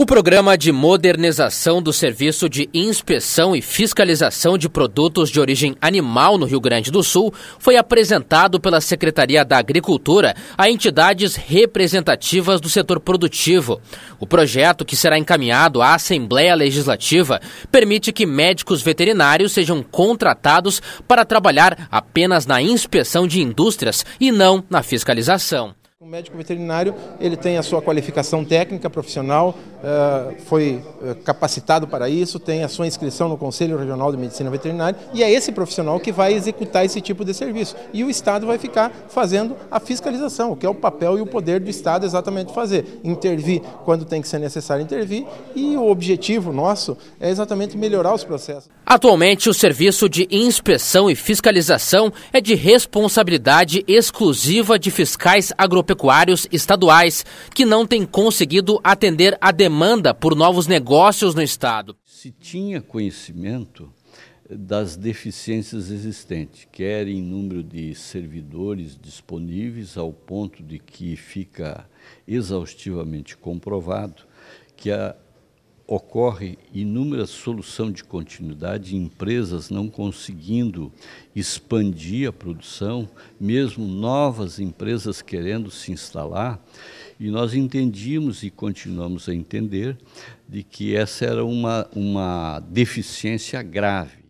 O Programa de Modernização do Serviço de Inspeção e Fiscalização de Produtos de Origem Animal no Rio Grande do Sul foi apresentado pela Secretaria da Agricultura a entidades representativas do setor produtivo. O projeto, que será encaminhado à Assembleia Legislativa, permite que médicos veterinários sejam contratados para trabalhar apenas na inspeção de indústrias e não na fiscalização. O médico veterinário ele tem a sua qualificação técnica, profissional, é, foi é, capacitado para isso, tem a sua inscrição no Conselho Regional de Medicina Veterinária e é esse profissional que vai executar esse tipo de serviço. E o Estado vai ficar fazendo a fiscalização, que é o papel e o poder do Estado exatamente fazer. Intervir quando tem que ser necessário intervir e o objetivo nosso é exatamente melhorar os processos. Atualmente, o serviço de inspeção e fiscalização é de responsabilidade exclusiva de fiscais agropecuários estaduais, que não têm conseguido atender a demanda demanda por novos negócios no Estado. Se tinha conhecimento das deficiências existentes, quer em número de servidores disponíveis, ao ponto de que fica exaustivamente comprovado que a ocorre inúmera solução de continuidade, empresas não conseguindo expandir a produção, mesmo novas empresas querendo se instalar, e nós entendíamos e continuamos a entender de que essa era uma, uma deficiência grave.